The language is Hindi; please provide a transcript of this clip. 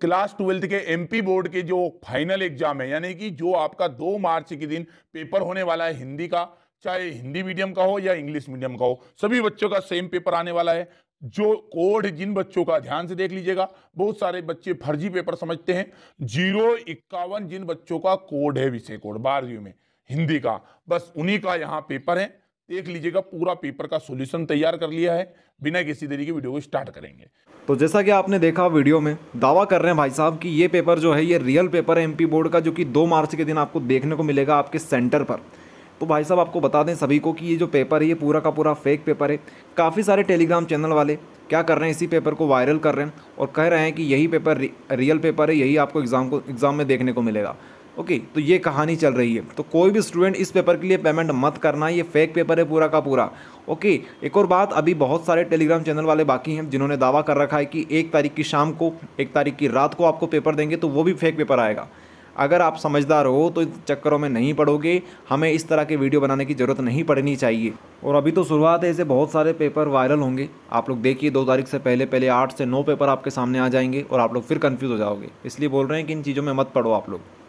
क्लास ट्वेल्थ के एमपी बोर्ड के जो फाइनल एग्जाम है यानी कि जो आपका दो मार्च के दिन पेपर होने वाला है हिंदी का चाहे हिंदी मीडियम का हो या इंग्लिश मीडियम का हो सभी बच्चों का सेम पेपर आने वाला है जो कोड जिन बच्चों का ध्यान से देख लीजिएगा बहुत सारे बच्चे फर्जी पेपर समझते हैं जीरो इक्यावन जिन बच्चों का कोड है विषय कोड बारहवीं में हिंदी का बस उन्हीं का यहाँ पेपर है देख लीजिएगा पूरा पेपर का सोल्यूशन तैयार कर लिया है बिना किसी तरीके वीडियो को स्टार्ट करेंगे तो जैसा कि आपने देखा वीडियो में दावा कर रहे हैं भाई साहब कि ये पेपर जो है ये रियल पेपर है एमपी बोर्ड का जो कि दो मार्च के दिन आपको देखने को मिलेगा आपके सेंटर पर तो भाई साहब आपको बता दें सभी को कि ये जो पेपर है ये पूरा का पूरा फेक पेपर है काफ़ी सारे टेलीग्राम चैनल वाले क्या कर रहे हैं इसी पेपर को वायरल कर रहे हैं और कह रहे हैं कि यही पेपर रियल पेपर है यही आपको एग्ज़ाम को एग्ज़ाम में देखने को मिलेगा ओके तो ये कहानी चल रही है तो कोई भी स्टूडेंट इस पेपर के लिए पेमेंट मत करना ये फेक पेपर है पूरा का पूरा ओके एक और बात अभी बहुत सारे टेलीग्राम चैनल वाले बाकी हैं जिन्होंने दावा कर रखा है कि एक तारीख की शाम को एक तारीख की रात को आपको पेपर देंगे तो वो भी फेक पेपर आएगा अगर आप समझदार हो तो इन चक्करों में नहीं पढ़ोगे हमें इस तरह के वीडियो बनाने की ज़रूरत नहीं पड़नी चाहिए और अभी तो शुरुआत है ऐसे बहुत सारे पेपर वायरल होंगे आप लोग देखिए दो तारीख से पहले पहले आठ से नौ पेपर आपके सामने आ जाएंगे और आप लोग फिर कन्फ्यूज़ हो जाओगे इसलिए बोल रहे हैं कि इन चीज़ों में मत पढ़ो आप लोग